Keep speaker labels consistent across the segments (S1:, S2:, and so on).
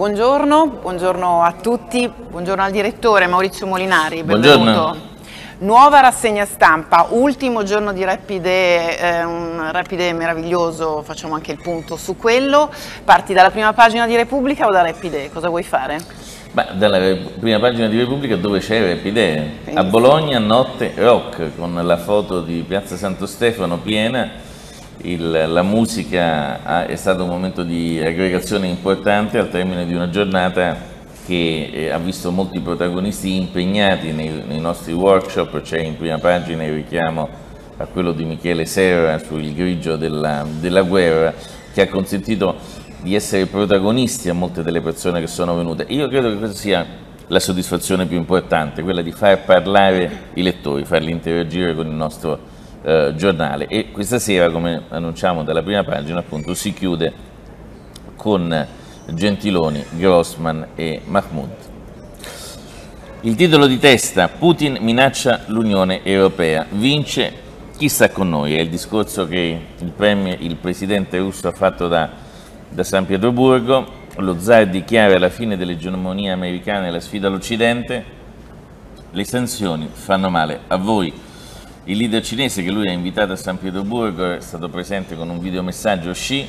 S1: Buongiorno, buongiorno a tutti, buongiorno al direttore Maurizio Molinari, benvenuto. Buongiorno. Nuova rassegna stampa, ultimo giorno di Rapide, eh, un Rapide meraviglioso, facciamo anche il punto su quello. Parti dalla prima pagina di Repubblica o da Rapide? Cosa vuoi fare?
S2: Beh, dalla prima pagina di Repubblica dove c'è Rapide? A Bologna notte rock con la foto di Piazza Santo Stefano piena il, la musica ha, è stato un momento di aggregazione importante al termine di una giornata che eh, ha visto molti protagonisti impegnati nei, nei nostri workshop, c'è in prima pagina il richiamo a quello di Michele Serra sul grigio della, della guerra che ha consentito di essere protagonisti a molte delle persone che sono venute. Io credo che questa sia la soddisfazione più importante, quella di far parlare i lettori, farli interagire con il nostro eh, giornale e questa sera come annunciamo dalla prima pagina appunto si chiude con Gentiloni, Grossman e Mahmoud. Il titolo di testa Putin minaccia l'Unione Europea, vince chi sta con noi, è il discorso che il, premier, il presidente russo ha fatto da, da San Pietroburgo, lo zar dichiara la fine dell'egemonia americana e la sfida all'Occidente, le sanzioni fanno male a voi. Il leader cinese che lui ha invitato a San Pietroburgo è stato presente con un videomessaggio Xi,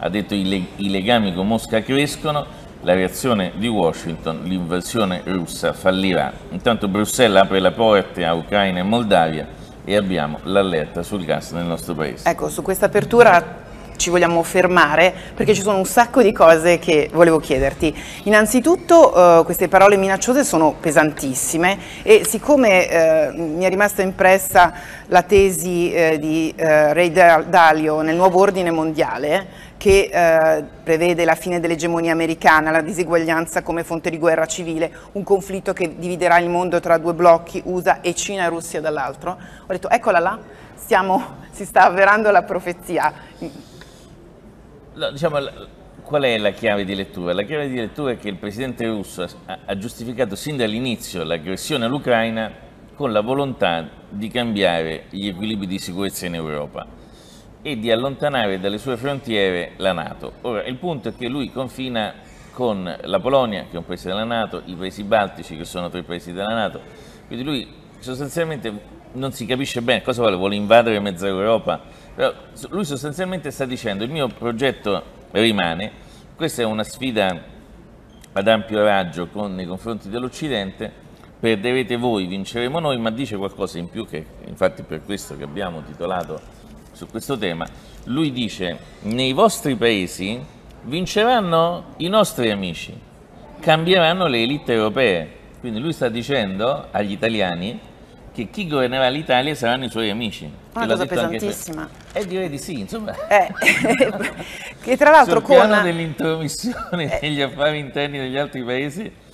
S2: ha detto i, i legami con Mosca crescono, la reazione di Washington, l'invasione russa fallirà. Intanto Bruxelles apre la porta a Ucraina e Moldavia e abbiamo l'allerta sul gas nel nostro paese.
S1: Ecco, su questa apertura ci vogliamo fermare perché ci sono un sacco di cose che volevo chiederti. Innanzitutto eh, queste parole minacciose sono pesantissime e siccome eh, mi è rimasta impressa la tesi eh, di eh, Ray Dalio nel nuovo ordine mondiale che eh, prevede la fine dell'egemonia americana, la diseguaglianza come fonte di guerra civile, un conflitto che dividerà il mondo tra due blocchi, USA e Cina e Russia dall'altro, ho detto eccola là, stiamo, si sta avverando la profezia
S2: No, diciamo, qual è la chiave di lettura? La chiave di lettura è che il presidente russo ha, ha giustificato sin dall'inizio l'aggressione all'Ucraina con la volontà di cambiare gli equilibri di sicurezza in Europa e di allontanare dalle sue frontiere la Nato. Ora, il punto è che lui confina con la Polonia, che è un paese della Nato, i paesi baltici, che sono tre paesi della Nato, quindi lui sostanzialmente non si capisce bene cosa vuole, vuole invadere mezza Europa, però lui sostanzialmente sta dicendo il mio progetto rimane, questa è una sfida ad ampio raggio con, nei confronti dell'Occidente, perderete voi, vinceremo noi, ma dice qualcosa in più che infatti per questo che abbiamo titolato su questo tema, lui dice nei vostri paesi vinceranno i nostri amici, cambieranno le elite europee, quindi lui sta dicendo agli italiani che chi governerà l'Italia saranno i suoi amici. Una cosa pesantissima. E eh, direi di sì, insomma. Eh,
S1: che tra l'altro con... Il piano
S2: dell'intromissione negli eh. affari interni degli altri paesi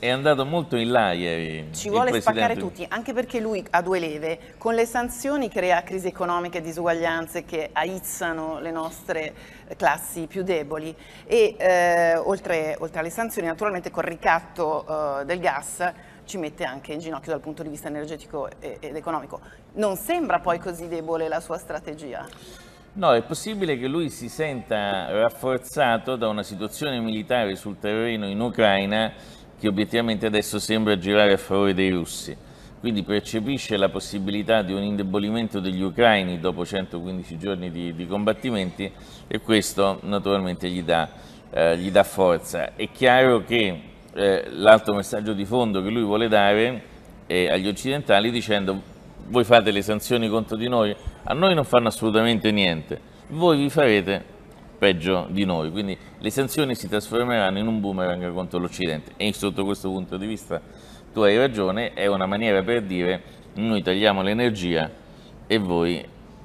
S2: è andato molto in là ieri. Ci vuole Presidente. spaccare tutti,
S1: anche perché lui ha due leve. Con le sanzioni crea crisi economiche e disuguaglianze che aizzano le nostre classi più deboli e eh, oltre, oltre, alle sanzioni naturalmente col ricatto eh, del gas ci mette anche in ginocchio dal punto di vista energetico ed economico. Non sembra poi così debole la sua strategia?
S2: No, è possibile che lui si senta rafforzato da una situazione militare sul terreno in Ucraina che obiettivamente adesso sembra girare a favore dei russi. Quindi percepisce la possibilità di un indebolimento degli ucraini dopo 115 giorni di, di combattimenti e questo naturalmente gli dà, eh, gli dà forza. È chiaro che eh, l'altro messaggio di fondo che lui vuole dare eh, agli occidentali dicendo voi fate le sanzioni contro di noi, a noi non fanno assolutamente niente, voi vi farete peggio di noi, quindi le sanzioni si trasformeranno in un boomerang contro l'Occidente e sotto questo punto di vista tu hai ragione, è una maniera per dire noi tagliamo l'energia e voi...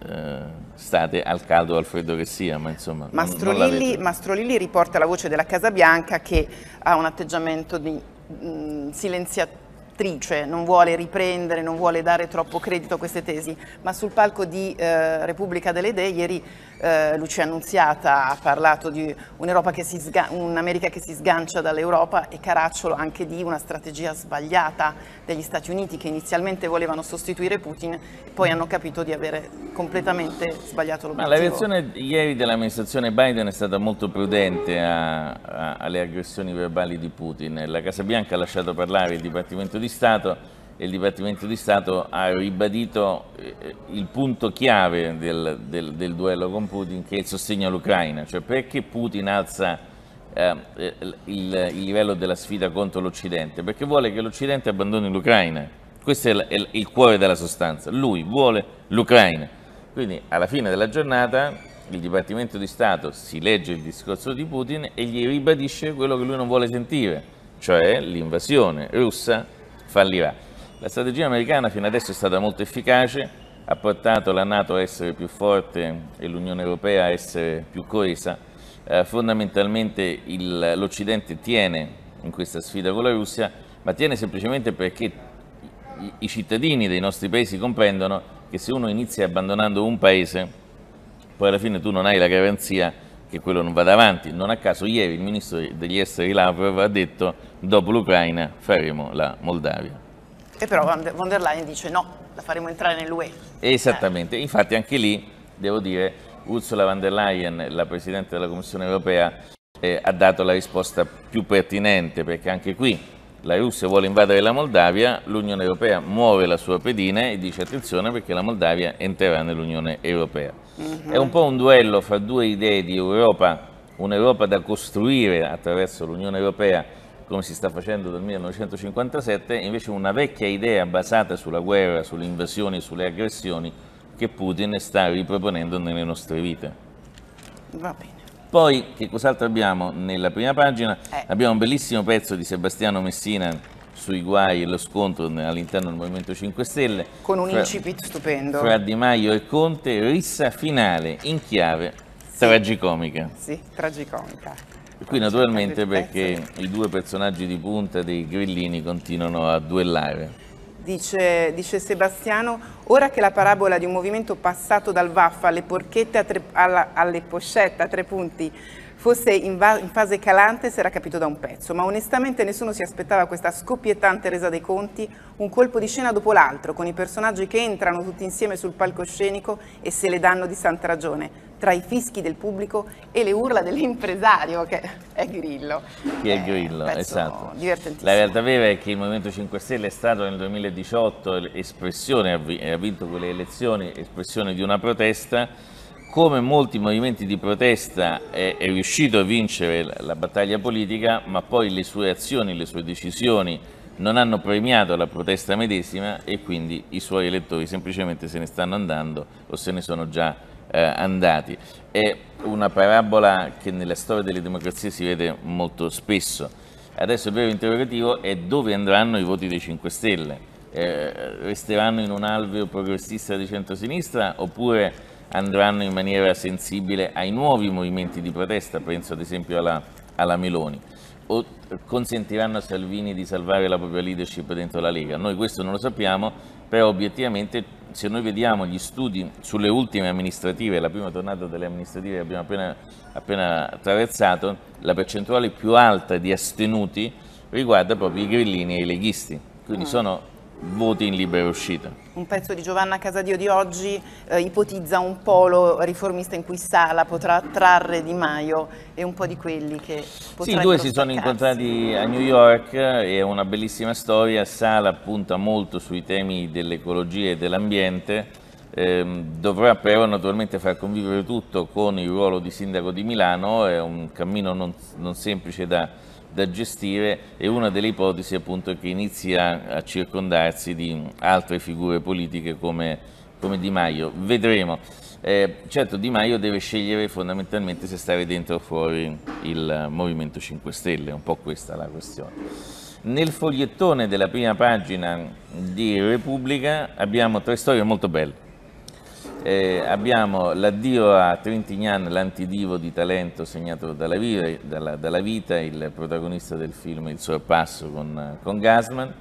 S2: Eh, state al caldo o al freddo che sia, ma insomma... Mastro
S1: Lilli riporta la voce della Casa Bianca che ha un atteggiamento di mh, mm, silenziatrice, non vuole riprendere, non vuole dare troppo credito a queste tesi, ma sul palco di eh, Repubblica delle Idee ieri eh, Lucia Annunziata ha parlato di un'America che, un che si sgancia dall'Europa e Caracciolo anche di una strategia sbagliata degli Stati Uniti che inizialmente volevano sostituire Putin e poi hanno capito di avere completamente sbagliato l'obiettivo. Ma la reazione
S2: ieri dell'amministrazione Biden è stata molto prudente a, a, alle aggressioni verbali di Putin. La Casa Bianca ha lasciato parlare il Dipartimento di Stato il Dipartimento di Stato ha ribadito eh, il punto chiave del, del, del duello con Putin che è il sostegno all'Ucraina, cioè perché Putin alza eh, il, il, livello della sfida contro l'Occidente? Perché vuole che l'Occidente abbandoni l'Ucraina, questo è il, è il cuore della sostanza, lui vuole l'Ucraina. Quindi alla fine della giornata il Dipartimento di Stato si legge il discorso di Putin e gli ribadisce quello che lui non vuole sentire, cioè l'invasione russa fallirà. La strategia americana fino adesso è stata molto efficace, ha portato la Nato a essere più forte e l'Unione Europea a essere più coesa. Eh, fondamentalmente l'Occidente tiene in questa sfida con la Russia, ma tiene semplicemente perché i, i cittadini dei nostri paesi comprendono che se uno inizia abbandonando un paese, poi alla fine tu non hai la garanzia che quello non vada avanti. Non a caso ieri il ministro degli esteri Lavrov ha detto dopo l'Ucraina faremo la Moldavia.
S1: E però von der Leyen dice no, la faremo entrare nell'UE.
S2: Esattamente, eh. infatti anche lì, devo dire, Ursula von der Leyen, la Presidente della Commissione Europea, eh, ha dato la risposta più pertinente, perché anche qui la Russia vuole invadere la Moldavia, l'Unione Europea muove la sua pedina e dice attenzione perché la Moldavia entrerà nell'Unione Europea. Mm -hmm. È un po' un duello fra due idee di Europa, un'Europa da costruire attraverso l'Unione Europea come si sta facendo dal 1957, invece una vecchia idea basata sulla guerra, sulle invasioni, e sulle aggressioni che Putin sta riproponendo nelle nostre vite. Va bene. Poi, che cos'altro abbiamo nella prima pagina? Eh. Abbiamo un bellissimo pezzo di Sebastiano Messina sui guai e lo scontro all'interno del Movimento 5 Stelle. Con un fra, incipit
S1: stupendo. Fra
S2: Di Maio e Conte, rissa finale in chiave sì. tragicomica.
S1: Sì, tragicomica
S2: qui naturalmente perché i due personaggi di punta dei grillini continuano a duellare.
S1: Dice, dice, Sebastiano, ora che la parabola di un movimento passato dal vaffa alle porchette a tre, alla, alle pochette a tre punti fosse in, in, fase calante si era capito da un pezzo, ma onestamente nessuno si aspettava questa scoppiettante resa dei conti, un colpo di scena dopo l'altro, con i personaggi che entrano tutti insieme sul palcoscenico e se le danno di santa ragione tra i fischi del pubblico e le urla dell'impresario che è Grillo.
S2: Che è eh, Grillo, è esatto. La realtà vera è che il Movimento 5 Stelle è stato nel 2018 espressione, ha vinto quelle elezioni, espressione di una protesta, come molti movimenti di protesta è, è riuscito a vincere la, battaglia politica, ma poi le sue azioni, le sue decisioni non hanno premiato la protesta medesima e quindi i suoi elettori semplicemente se ne stanno andando o se ne sono già andati eh, andati. È una parabola che nella storia delle democrazie si vede molto spesso. Adesso il vero interrogativo è dove andranno i voti dei 5 Stelle. Eh, resteranno in un alveo progressista di centrosinistra oppure andranno in maniera sensibile ai nuovi movimenti di protesta, penso ad esempio alla, alla Meloni, o consentiranno a Salvini di salvare la propria leadership dentro la Lega. Noi questo non lo sappiamo, però obiettivamente se noi vediamo gli studi sulle ultime amministrative, la prima tornata delle amministrative che abbiamo appena, appena attraversato, la percentuale più alta di astenuti riguarda proprio i grillini e i leghisti. Quindi mm. sono voti in libera uscita.
S1: Un pezzo di Giovanna Casadio di oggi eh, ipotizza un polo riformista in cui Sala potrà attrarre Di Maio e un po' di quelli che Sì, i due si sono incontrati a New
S2: York eh, e è una bellissima storia. Sala punta molto sui temi dell'ecologia e dell'ambiente. Ehm, dovrà però naturalmente far convivere tutto con il ruolo di sindaco di Milano, è un cammino non, non semplice da da gestire e una delle ipotesi appunto è che inizi a, a circondarsi di altre figure politiche come, come Di Maio. Vedremo. Eh, certo Di Maio deve scegliere fondamentalmente se stare dentro o fuori il Movimento 5 Stelle, è un po' questa la questione. Nel fogliettone della prima pagina di Repubblica abbiamo tre storie molto belle. Eh, abbiamo l'addio a Trentignan, l'antidivo di talento segnato dalla, dalla, dalla, vita, il protagonista del film Il sorpasso con, con Gasman.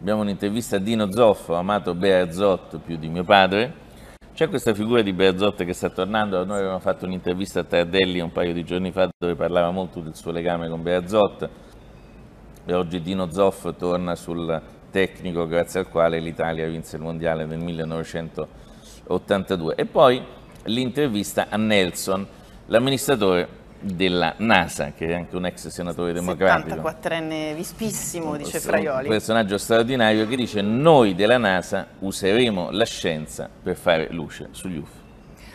S2: Abbiamo un'intervista a Dino Zoffo, amato Bearzot più di mio padre. C'è questa figura di Bearzot che sta tornando, noi avevamo fatto un'intervista a Tardelli un paio di giorni fa dove parlava molto del suo legame con Bearzot e oggi Dino Zoff torna sul tecnico grazie al quale l'Italia vinse il mondiale nel 1990 82. E poi l'intervista a Nelson, l'amministratore della NASA, che è anche un ex senatore democratico.
S1: 74enne vispissimo, dice Fraioli. Un
S2: personaggio straordinario che dice noi della NASA useremo la scienza per fare luce sugli UFO.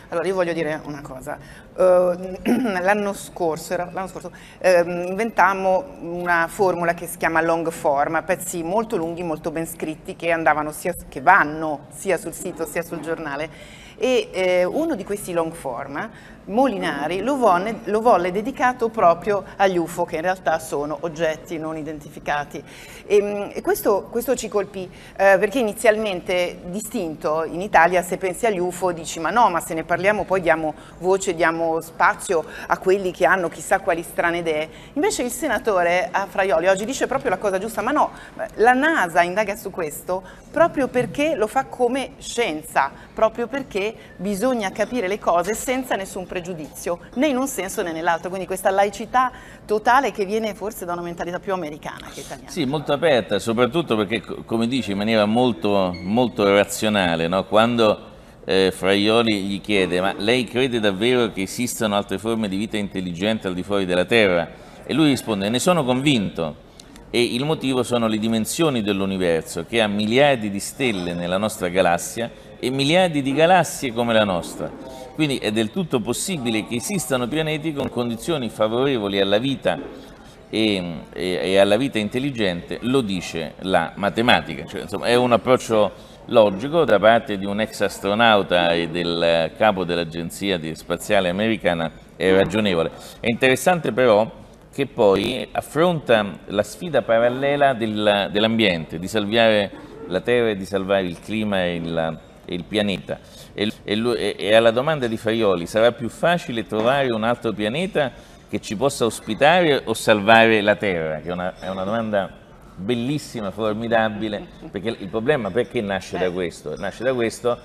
S1: Allora, io voglio dire una cosa. Uh, l'anno scorso, l'anno scorso uh, inventammo una formula che si chiama long form, pezzi molto lunghi, molto ben scritti, che, andavano sia, che vanno sia sul sito sia sul giornale. E uh, uno di questi long form Molinari lo volle, lo volle, dedicato proprio agli UFO che in realtà sono oggetti non identificati e, ehm, e questo, questo, ci colpì eh, perché inizialmente distinto in Italia se pensi agli UFO dici ma no ma se ne parliamo poi diamo voce, diamo spazio a quelli che hanno chissà quali strane idee invece il senatore a Fraioli oggi dice proprio la cosa giusta ma no la NASA indaga su questo proprio perché lo fa come scienza proprio perché bisogna capire le cose senza nessun pregiudizio pregiudizio né in un senso né nell'altro, quindi questa laicità totale che viene forse da una mentalità più americana che
S2: italiana. Sì, molto aperta, soprattutto perché come dice in maniera molto, molto razionale, no? quando eh, Fraioli gli chiede ma lei crede davvero che esistano altre forme di vita intelligente al di fuori della Terra? E lui risponde ne sono convinto e il motivo sono le dimensioni dell'universo che ha miliardi di stelle nella nostra galassia e miliardi di galassie come la nostra quindi è del tutto possibile che esistano pianeti con condizioni favorevoli alla vita e, e, e alla vita intelligente, lo dice la matematica. Cioè, insomma, è un approccio logico da parte di un ex astronauta e del capo dell'agenzia spaziale americana è ragionevole. È interessante però che poi affronta la sfida parallela del, dell'ambiente, di salvare la Terra e di salvare il clima e il, e il pianeta. E, e, e alla domanda di Faioli, sarà più facile trovare un altro pianeta che ci possa ospitare o salvare la Terra? Che è una, è una domanda bellissima, formidabile, perché il problema perché nasce da questo? Nasce da questo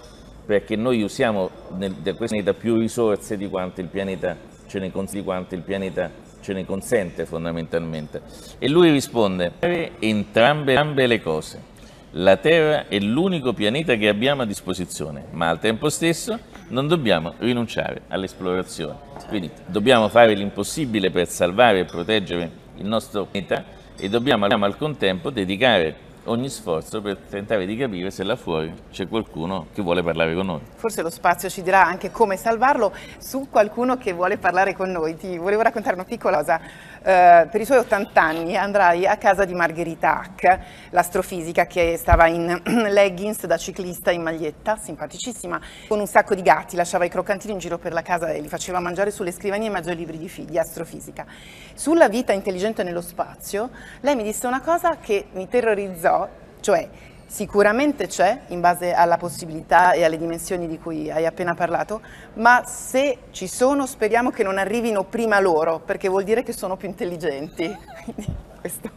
S2: perché noi usiamo nel, da questo pianeta più risorse di quanto il pianeta ce ne, consente, pianeta ce ne consente fondamentalmente. E lui risponde, entrambe, entrambe le cose. La Terra è l'unico pianeta che abbiamo a disposizione, ma al tempo stesso non dobbiamo rinunciare all'esplorazione. Quindi dobbiamo fare l'impossibile per salvare e proteggere il nostro pianeta e dobbiamo al contempo dedicare ogni sforzo per tentare di capire se là fuori c'è qualcuno che vuole parlare con noi.
S1: Forse lo spazio ci dirà anche come salvarlo su qualcuno che vuole parlare con noi. Ti volevo raccontare una piccola cosa eh, per i suoi 80 anni andrai a casa di Margherita Hack, l'astrofisica che stava in leggings da ciclista in maglietta, simpaticissima, con un sacco di gatti, lasciava i croccantini in giro per la casa e li faceva mangiare sulle scrivanie in mezzo ai libri di, figli, astrofisica. Sulla vita intelligente nello spazio, lei mi disse una cosa che mi terrorizzò, cioè sicuramente c'è in base alla possibilità e alle dimensioni di cui hai appena parlato, ma se ci sono speriamo che non arrivino prima loro, perché vuol dire che sono più intelligenti. questo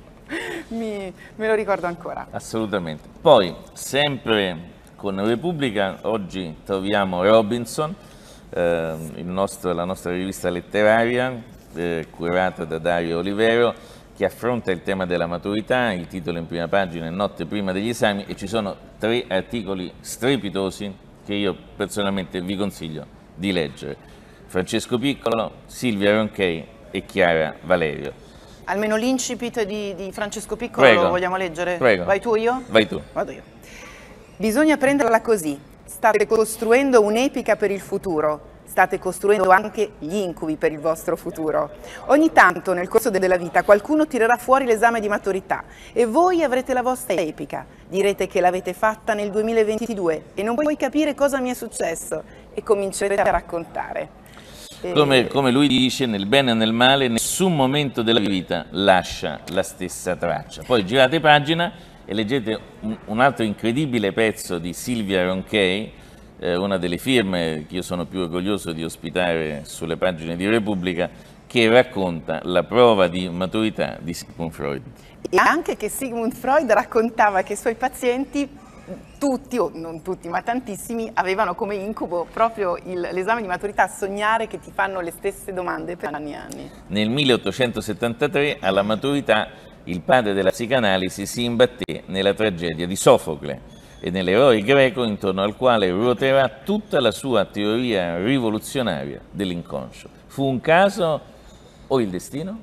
S1: mi, me lo ricordo ancora.
S2: Assolutamente. Poi, sempre con Repubblica, oggi troviamo Robinson, eh, nostro, la nostra rivista letteraria, eh, curata da Dario Olivero, che affronta il tema della maturità, il titolo in prima pagina è Notte prima degli esami e ci sono tre articoli strepitosi che io personalmente vi consiglio di leggere. Francesco Piccolo, Silvia Ronchei e Chiara Valerio.
S1: Almeno l'incipit di, di, Francesco Piccolo Prego. lo vogliamo leggere? Prego. Vai tu io? Vai tu. Vado io. Bisogna prenderla così. State costruendo un'epica per il futuro state costruendo anche gli incubi per il vostro futuro. Ogni tanto nel corso della vita qualcuno tirerà fuori l'esame di maturità e voi avrete la vostra epica. Direte che l'avete fatta nel 2022 e non puoi capire cosa mi è successo e comincerete a raccontare. Come,
S2: come, lui dice, nel bene e nel male, nessun momento della vita lascia la stessa traccia. Poi girate pagina e leggete un, un altro incredibile pezzo di Silvia Ronchey, eh, una delle firme che io sono più orgoglioso di ospitare sulle pagine di Repubblica, che racconta la prova di maturità di Sigmund Freud.
S1: E anche che Sigmund Freud raccontava che i suoi pazienti tutti, o non tutti, ma tantissimi, avevano come incubo proprio l'esame di maturità, sognare che ti fanno le stesse domande per anni e anni.
S2: Nel 1873, alla maturità, il padre della psicanalisi si imbatté nella tragedia di Sofocle e nell'eroe greco intorno al quale ruoterà tutta la sua teoria rivoluzionaria dell'inconscio. Fu un caso o il destino?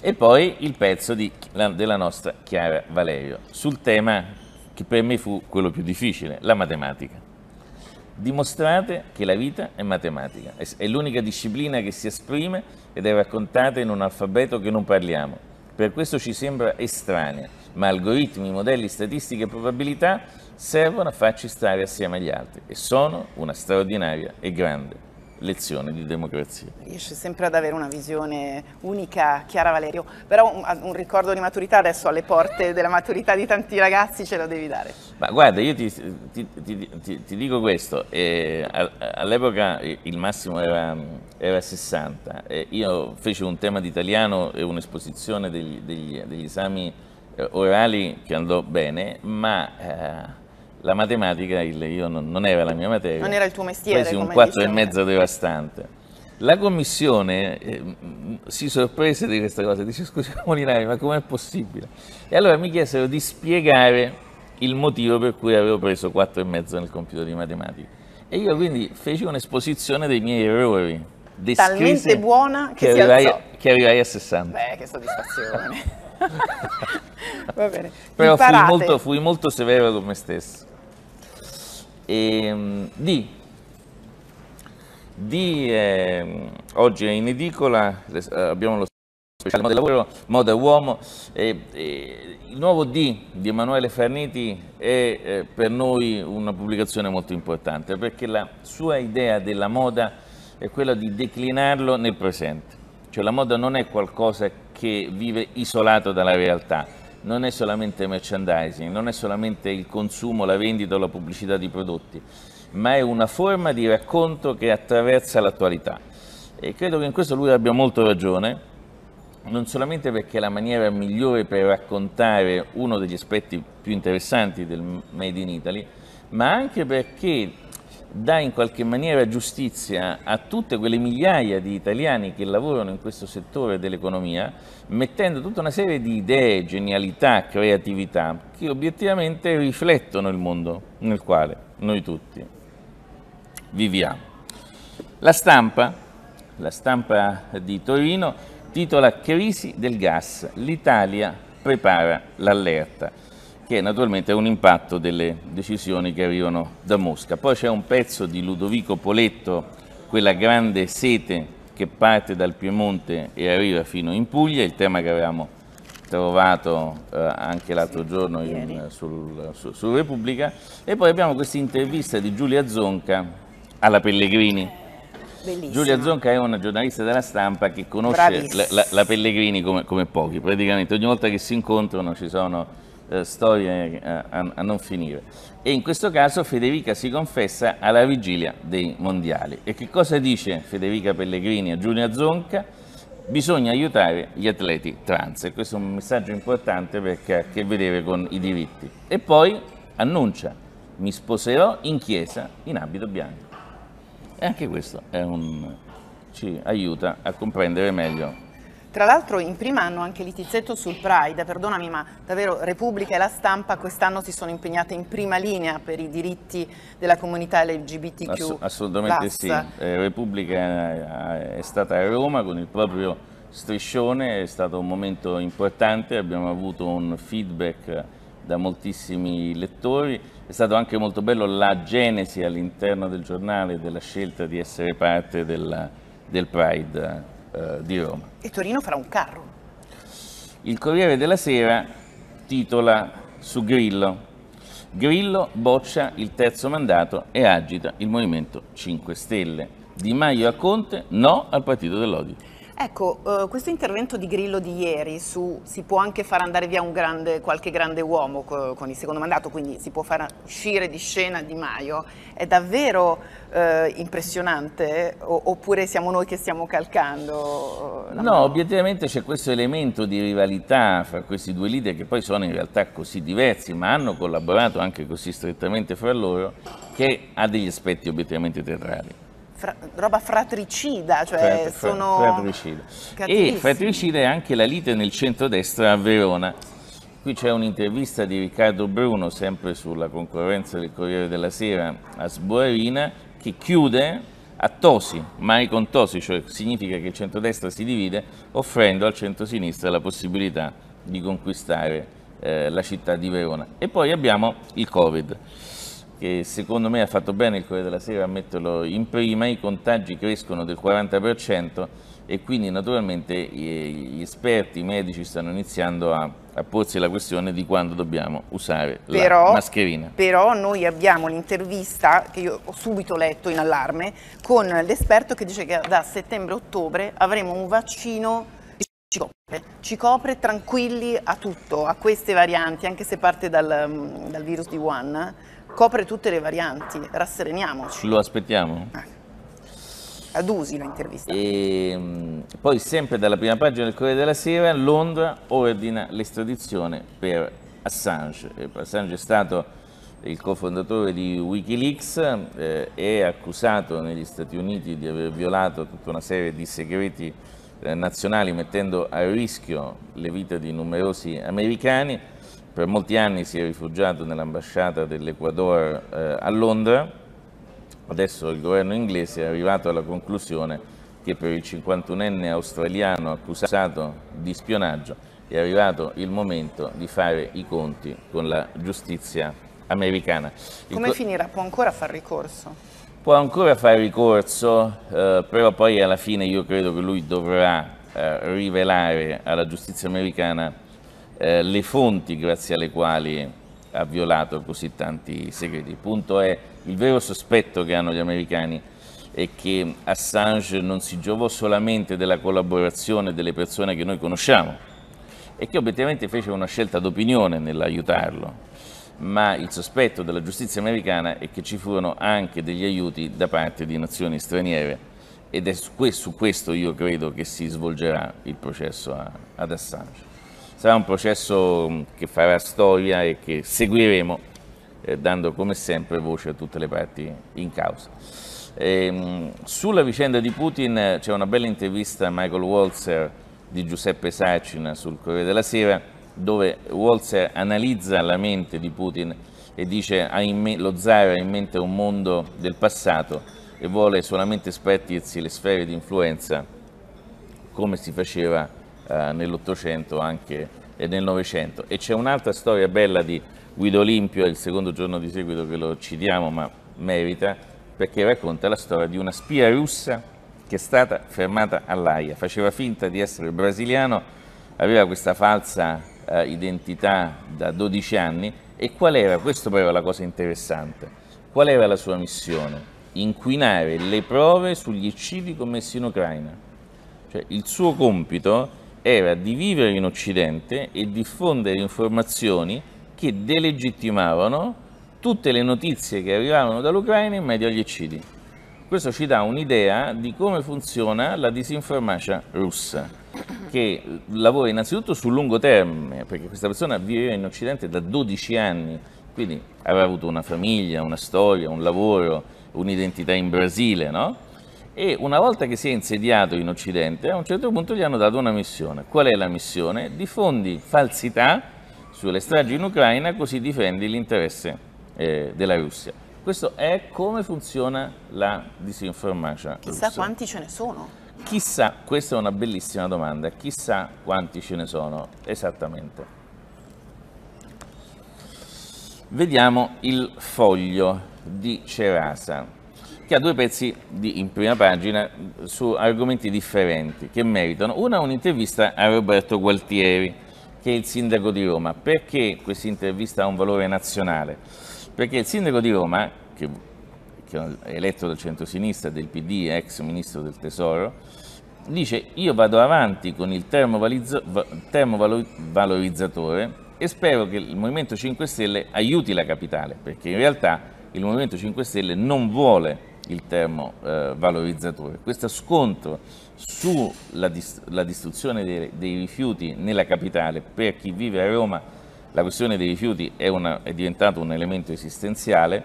S2: E poi il pezzo di, la, della nostra Chiara Valerio sul tema che per me fu quello più difficile, la matematica. Dimostrate che la vita è matematica, è, è l'unica disciplina che si esprime ed è raccontata in un alfabeto che non parliamo. Per questo ci sembra estranea, ma algoritmi, modelli, statistiche e probabilità servono a farci stare assieme agli altri e sono una straordinaria e grande lezione di democrazia.
S1: Riesce sempre ad avere una visione unica, Chiara Valerio, però un, un, ricordo di maturità adesso alle porte della maturità di tanti ragazzi ce lo devi dare.
S2: Ma guarda, io ti, ti, ti, ti dico questo, eh, all'epoca il massimo era, era 60, eh, io feci un tema di italiano e un'esposizione degli, degli, degli esami eh, orali che andò bene, ma eh, la matematica il, non, non, era la mia materia. Non era il tuo mestiere. Presi un 4 e diciamo. mezzo devastante. La commissione eh, si sorprese di questa cosa, dice scusa Molinari ma com'è possibile? E allora mi chiesero di spiegare il motivo per cui avevo preso 4 e mezzo nel computer di matematica. E io quindi feci un'esposizione dei miei errori. Talmente buona che, che, arrivai, che arrivai a 60. Beh,
S1: che soddisfazione.
S2: Va bene. Però fui molto, fui molto, severo con me stesso. E, ehm, D. D eh, oggi è in edicola, eh, abbiamo lo speciale moda lavoro, moda uomo. E, e, il nuovo D di Emanuele Farniti è eh, per noi una pubblicazione molto importante perché la sua idea della moda è quella di declinarlo nel presente cioè la moda non è qualcosa che vive isolato dalla realtà, non è solamente merchandising, non è solamente il consumo, la vendita o la pubblicità di prodotti, ma è una forma di racconto che attraversa l'attualità. E credo che in questo lui abbia molto ragione, non solamente perché è la maniera migliore per raccontare uno degli aspetti più interessanti del Made in Italy, ma anche perché dà in qualche maniera giustizia a tutte quelle migliaia di italiani che lavorano in questo settore dell'economia, mettendo tutta una serie di idee, genialità, creatività, che obiettivamente riflettono il mondo nel quale noi tutti viviamo. La stampa, la stampa di Torino, titola Crisi del gas, l'Italia prepara l'allerta che naturalmente è un impatto delle decisioni che arrivano da Mosca. Poi c'è un pezzo di Ludovico Poletto, quella grande sete che parte dal Piemonte e arriva fino in Puglia, il tema che avevamo trovato eh, anche l'altro giorno in, sul, su, su, Repubblica. E poi abbiamo questa intervista di Giulia Zonca alla Pellegrini. Bellissima. Giulia Zonca è una giornalista della stampa che conosce la, la, la, Pellegrini come, come pochi, praticamente ogni volta che si incontrano ci sono eh, storie eh, a, a non finire. E in questo caso Federica si confessa alla vigilia dei mondiali. E che cosa dice Federica Pellegrini a Giulia Zonca? Bisogna aiutare gli atleti trans e questo è un messaggio importante perché ha a che vedere con i diritti. E poi annuncia, mi sposerò in chiesa in abito bianco. E anche questo un... ci aiuta a comprendere meglio
S1: tra l'altro in prima hanno anche litizzetto sul Pride, perdonami ma davvero Repubblica e la stampa quest'anno si sono impegnate in prima linea per i diritti della comunità LGBTQ. Ass
S2: assolutamente sì, eh, Repubblica eh, è stata a Roma con il proprio striscione, è stato un momento importante, abbiamo avuto un feedback da moltissimi lettori, è stato anche molto bello la genesi all'interno del giornale della scelta di essere parte della, del Pride eh, di Roma.
S1: E Torino farà un carro.
S2: Il Corriere della Sera titola su Grillo. Grillo boccia il terzo mandato e agita il Movimento 5 Stelle. Di Maio a Conte, no al partito dell'odio.
S1: Ecco, eh, questo intervento di Grillo di ieri su si può anche far andare via grande, qualche grande uomo co con il secondo mandato, quindi si può far uscire di scena Di Maio, è davvero eh, impressionante oppure siamo noi che stiamo calcando? Eh, no, mano?
S2: obiettivamente c'è questo elemento di rivalità fra questi due leader che poi sono in realtà così diversi, ma hanno collaborato anche così strettamente fra loro, che ha degli aspetti obiettivamente teatrali
S1: fra, roba fratricida, cioè certo, sono fratricida. E fratricida
S2: è anche la lite nel centrodestra a Verona. Qui c'è un'intervista di Riccardo Bruno, sempre sulla concorrenza del Corriere della Sera a Sbuarina, che chiude a Tosi, mai con Tosi, cioè significa che il centrodestra si divide, offrendo al centrosinistra la possibilità di conquistare eh, la città di Verona. E poi abbiamo il Covid che secondo me ha fatto bene il Corriere della Sera a metterlo in prima, i contagi crescono del 40% e quindi naturalmente gli esperti, i medici stanno iniziando a, a porsi la questione di quando dobbiamo usare però, la mascherina.
S1: Però noi abbiamo l'intervista, che io ho subito letto in allarme, con l'esperto che dice che da settembre-ottobre avremo un vaccino ci copre, ci copre tranquilli a tutto, a queste varianti, anche se parte dal, mm, dal virus di Wuhan copre tutte le varianti, rassereniamoci.
S2: Lo aspettiamo? Eh. Usi lo intervista. E, ehm, poi sempre dalla prima pagina del Corriere della Sera, Londra ordina l'estradizione per Assange. Eh, Assange è stato il cofondatore di Wikileaks, eh, è accusato negli Stati Uniti di aver violato tutta una serie di segreti eh, nazionali mettendo a rischio le vite di numerosi americani per molti anni si è rifugiato nell'ambasciata dell'Ecuador eh, a Londra, adesso il governo inglese è arrivato alla conclusione che per il 51enne australiano accusato di spionaggio è arrivato il momento di fare i conti con la giustizia americana. Il Come
S1: finirà? Può ancora far ricorso?
S2: Può ancora fare ricorso, eh, però poi alla fine io credo che lui dovrà eh, rivelare alla giustizia americana eh, le fonti grazie alle quali ha violato così tanti segreti. Il punto è il vero sospetto che hanno gli americani è che Assange non si giovò solamente della collaborazione delle persone che noi conosciamo e che obiettivamente fece una scelta d'opinione nell'aiutarlo, ma il sospetto della giustizia americana è che ci furono anche degli aiuti da parte di nazioni straniere ed è su questo, io credo che si svolgerà il processo ad Assange. Sarà un processo mm, che farà storia e che seguiremo eh, dando come sempre voce a tutte le parti in causa. E, ehm, sulla vicenda di Putin c'è una bella intervista a Michael Walzer di Giuseppe Sacin sul Corriere della Sera dove Walzer analizza la mente di Putin e dice che lo zar ha in mente un mondo del passato e vuole solamente spartirsi le sfere di influenza come si faceva eh, nell'Ottocento anche e nel Novecento. E c'è un'altra storia bella di Guido Olimpio, è il secondo giorno di seguito che lo citiamo, ma merita, perché racconta la storia di una spia russa che è stata fermata all'AIA. Faceva finta di essere brasiliano, aveva questa falsa eh, identità da 12 anni e qual era, questo però è la cosa interessante, qual era la sua missione? Inquinare le prove sugli eccidi commessi in Ucraina. Cioè il suo compito era di vivere in Occidente e diffondere informazioni che delegittimavano tutte le notizie che arrivavano dall'Ucraina in medio agli eccidi. Questo ci dà un'idea di come funziona la disinformacia russa, che lavora innanzitutto sul lungo termine, perché questa persona viveva in Occidente da 12 anni, quindi avrà avuto una famiglia, una storia, un lavoro, un'identità in Brasile, no? e una volta che si è insediato in Occidente, a un certo punto gli hanno dato una missione. Qual è la missione? Diffondi falsità sulle stragi in Ucraina così difendi l'interesse eh, della Russia. Questo è come funziona la disinformazione. Chissà russa. quanti
S1: ce ne sono.
S2: Chissà, questa è una bellissima domanda, chissà quanti ce ne sono esattamente. Vediamo il foglio di Cerasa che ha due pezzi di, in prima pagina su argomenti differenti che meritano. Una è un'intervista a Roberto Gualtieri, che è il sindaco di Roma. Perché questa intervista ha un valore nazionale? Perché il sindaco di Roma, che, che è eletto dal centrosinistra, del PD, ex ministro del Tesoro, dice io vado avanti con il termovalorizzatore e spero che il Movimento 5 Stelle aiuti la capitale, perché in realtà il Movimento 5 Stelle non vuole il eh, valorizzatore. Questo scontro sulla dist distruzione dei, dei, rifiuti nella capitale, per chi vive a Roma la questione dei rifiuti è, una, è diventato un elemento esistenziale,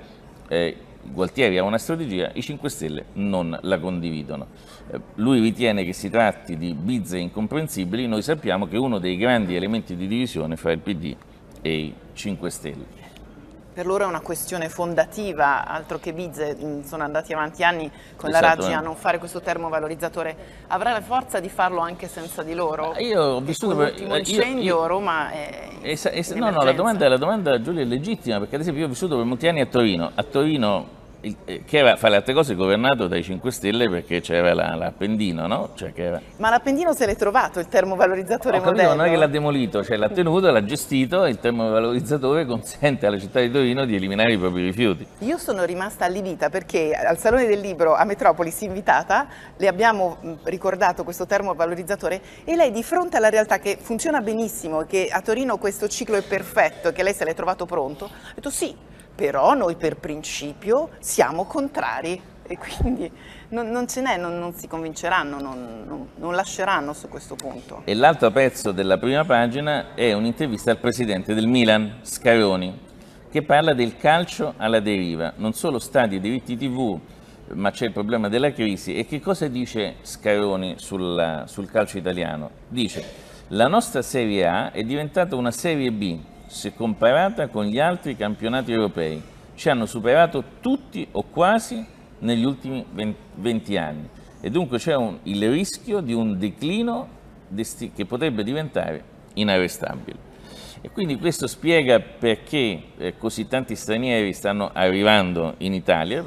S2: eh, Gualtieri ha una strategia, i 5 Stelle non la condividono. Eh, lui ritiene che si tratti di bizze incomprensibili, noi sappiamo che è uno dei grandi elementi di divisione fra il PD e i 5 Stelle.
S1: Per loro è una questione fondativa, altro che bizze, mm, sono andati avanti anni con esatto, la Raggi a non fare questo termovalorizzatore. Avrà la forza di farlo anche senza di loro? Io
S2: ho vissuto... L'ultimo eh, incendio io, io,
S1: Roma è...
S2: Esa, esa, no, no, la domanda, la domanda Giulia è legittima, perché ad esempio io ho vissuto per molti anni a Torino. A Torino il, eh, che era, fra le altre cose, governato dai 5 Stelle perché c'era l'Appendino, la, no? Cioè era...
S1: Ma l'Appendino se l'è trovato, il termovalorizzatore capito, moderno? Non è che l'ha
S2: demolito, cioè l'ha tenuto, l'ha gestito e il termovalorizzatore consente alla città di Torino di eliminare i propri rifiuti.
S1: Io sono rimasta allibita perché al Salone del Libro a Metropolis invitata le abbiamo mm, ricordato questo termovalorizzatore e lei di fronte alla realtà che funziona benissimo, che a Torino questo ciclo è perfetto, e che lei se l'è trovato pronto, ha detto sì, però noi per principio siamo contrari e quindi non, non ce n'è, non, non, si convinceranno, non, non, lasceranno su questo punto.
S2: E l'altro pezzo della prima pagina è un'intervista al presidente del Milan, Scaroni, che parla del calcio alla deriva, non solo stadi e diritti tv, ma c'è il problema della crisi. E che cosa dice Scaroni sul, sul calcio italiano? Dice, la nostra Serie A è diventata una Serie B, se comparata con gli altri campionati europei. Ci hanno superato tutti o quasi negli ultimi 20 anni e dunque c'è il rischio di un declino che potrebbe diventare inarrestabile. E quindi questo spiega perché eh, così tanti stranieri stanno arrivando in Italia,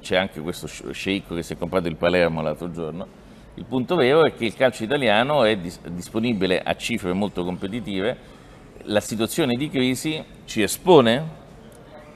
S2: c'è anche questo sceicco che si è comprato il Palermo l'altro giorno, il punto vero è che il calcio italiano è disponibile a cifre molto competitive la situazione di crisi ci espone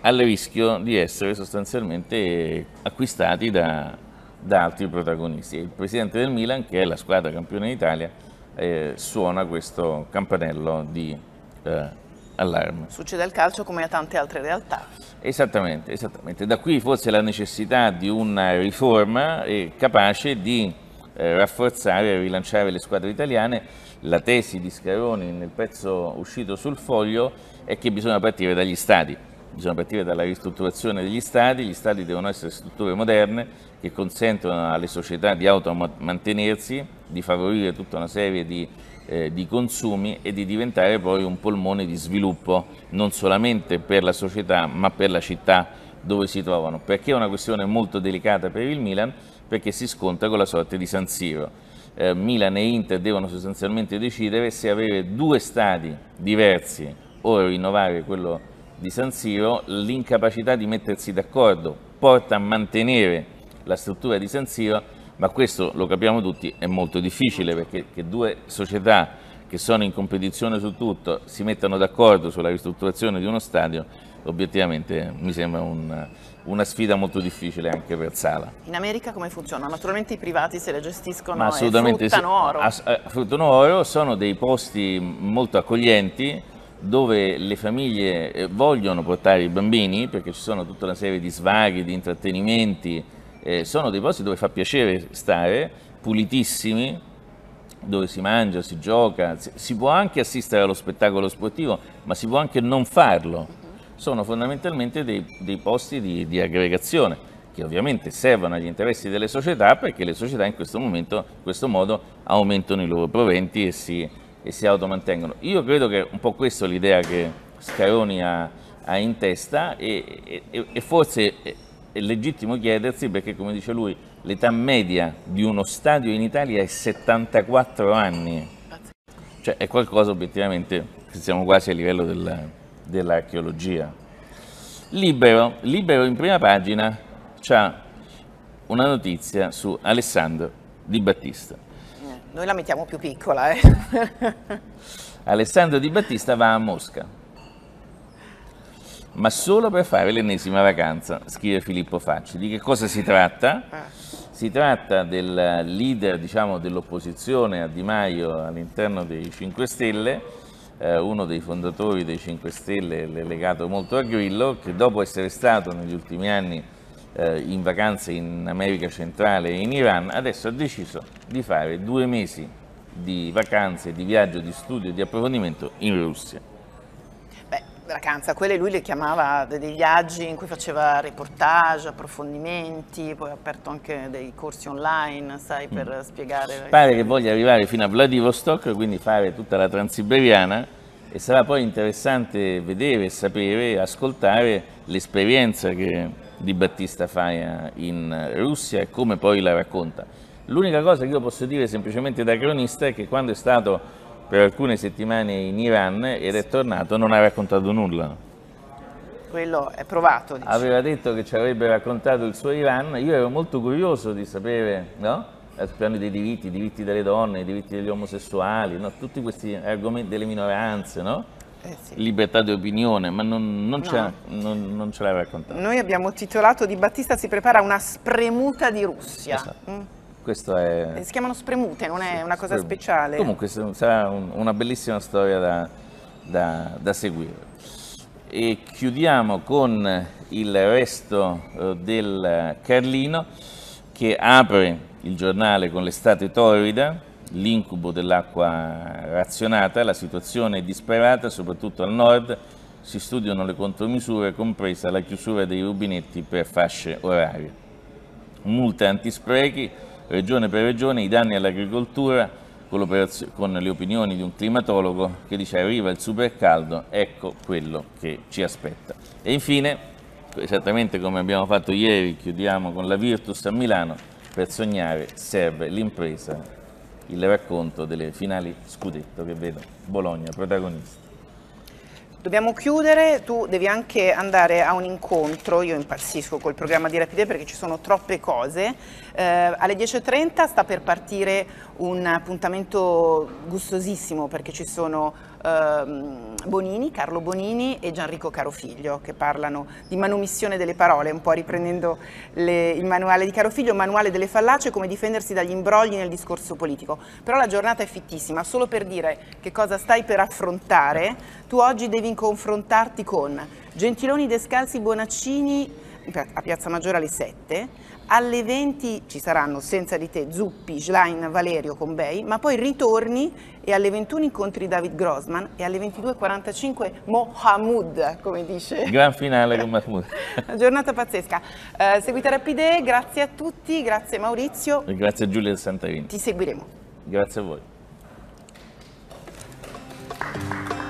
S2: al rischio di essere sostanzialmente acquistati da, da altri protagonisti. Il presidente del Milan, che è la squadra campione d'Italia, eh, suona questo campanello di eh, allarme.
S1: Succede al calcio come a tante altre realtà.
S2: Esattamente, esattamente. Da qui forse la necessità di una riforma eh, capace di eh, rafforzare e rilanciare le squadre italiane. La tesi di Scaroni nel pezzo uscito sul foglio è che bisogna partire dagli stadi, bisogna partire dalla ristrutturazione degli stadi, gli stadi devono essere strutture moderne che consentono alle società di automantenersi, di favorire tutta una serie di, eh, di consumi e di diventare poi un polmone di sviluppo non solamente per la società ma per la città dove si trovano, perché è una questione molto delicata per il Milan perché si scontra con la sorte di San Siro. Eh, Milan e Inter devono sostanzialmente decidere se avere due stadi diversi o rinnovare quello di San Siro, l'incapacità di mettersi d'accordo porta a mantenere la struttura di San Siro, ma questo lo capiamo tutti, è molto difficile perché che due società che sono in competizione su tutto si mettano d'accordo sulla ristrutturazione di uno stadio, obiettivamente mi sembra un, una sfida molto difficile anche per Sala.
S1: In America come funziona? Naturalmente i privati se le gestiscono Ma assolutamente fruttano sì. oro.
S2: Ass eh, fruttano oro, sono dei posti molto accoglienti dove le famiglie eh, vogliono portare i bambini perché ci sono tutta una serie di svaghi, di intrattenimenti, eh, sono dei posti dove fa piacere stare, pulitissimi, dove si mangia, si gioca, si può anche assistere allo spettacolo sportivo, ma si può anche non farlo sono fondamentalmente dei, dei posti di, di, aggregazione che ovviamente servono agli interessi delle società perché le società in questo, momento, in questo modo aumentano i loro proventi e si, e si automantengono. Io credo che un po' questa è l'idea che Scaroni ha, ha in testa e, e, e forse è legittimo chiedersi perché come dice lui l'età media di uno stadio in Italia è 74 anni cioè è qualcosa obiettivamente che siamo quasi a livello del, dell'archeologia. Libero, Libero in prima pagina c'ha una notizia su Alessandro Di Battista.
S1: Eh, noi la mettiamo più piccola. Eh.
S2: Alessandro Di Battista va a Mosca, ma solo per fare l'ennesima vacanza, scrive Filippo Facci. Di che cosa si tratta? Ah. Si tratta del leader diciamo, dell'opposizione a Di Maio all'interno dei 5 Stelle eh, uno dei fondatori dei 5 Stelle legato molto a Grillo, che dopo essere stato negli ultimi anni eh, in vacanze in America centrale e in Iran, adesso ha deciso di fare due mesi di vacanze, di viaggio, di studio, di approfondimento in Russia
S1: vacanza, quelle lui le chiamava dei viaggi in cui faceva reportage, approfondimenti, poi ha aperto anche dei corsi online, sai, mm. per mm. spiegare. Pare
S2: che voglia arrivare fino a Vladivostok, quindi fare tutta la transiberiana e sarà poi interessante vedere, sapere, ascoltare l'esperienza che di Battista Faia eh, in Russia e come poi la racconta. L'unica cosa che io posso dire semplicemente da cronista è che quando è stato per alcune settimane in Iran ed è tornato, non ha raccontato nulla.
S1: Quello è provato. Dice.
S2: Aveva detto che ci avrebbe raccontato il suo Iran, io ero molto curioso di sapere, no? Al piano dei diritti, i diritti delle donne, i diritti degli omosessuali, no? tutti questi argomenti delle minoranze, no? Eh sì. libertà di opinione, ma non, non, no. non, non ce l'ha raccontato.
S1: Noi abbiamo titolato Di Battista si prepara una spremuta di Russia. Esatto. Mm
S2: questo è... Eh,
S1: si chiamano spremute, non è una cosa spremute. speciale. Comunque
S2: sarà un, una bellissima storia da, da, da, seguire. E chiudiamo con il resto eh, del Carlino che apre il giornale con l'estate torrida, l'incubo dell'acqua razionata, la situazione è disperata soprattutto al nord, si studiano le contromisure, compresa la chiusura dei rubinetti per fasce orarie. Multa antisprechi, regione per regione i danni all'agricoltura con, con, le opinioni di un climatologo che dice arriva il super caldo, ecco quello che ci aspetta. E infine, esattamente come abbiamo fatto ieri, chiudiamo con la Virtus a Milano, per sognare serve l'impresa, il racconto delle finali scudetto che vedo Bologna protagonista.
S1: Dobbiamo chiudere, tu devi anche andare a un incontro, io impazzisco col programma di Rapide perché ci sono troppe cose. Eh, alle 10.30 sta per partire un appuntamento gustosissimo perché ci sono Ehm, Bonini, Carlo Bonini e Gianrico Carofiglio che parlano di manomissione delle parole, un po' riprendendo le, il manuale di Carofiglio, manuale delle fallacie, come difendersi dagli imbrogli nel discorso politico. Però la giornata è fittissima, solo per dire che cosa stai per affrontare, tu oggi devi confrontarti con Gentiloni, Descalzi, Bonaccini a Piazza Maggiore alle 7, alle 20 ci saranno senza di te Zuppi, Schlein, Valerio, Combei, ma poi ritorni e alle 21 incontri David Grossman e alle 22.45 Mohamoud, come dice.
S2: Gran finale con Mahmoud.
S1: Una giornata pazzesca. Uh, seguite Rapide, grazie a tutti, grazie Maurizio.
S2: E grazie a Giulia del Santarini. Ti seguiremo. Grazie a voi.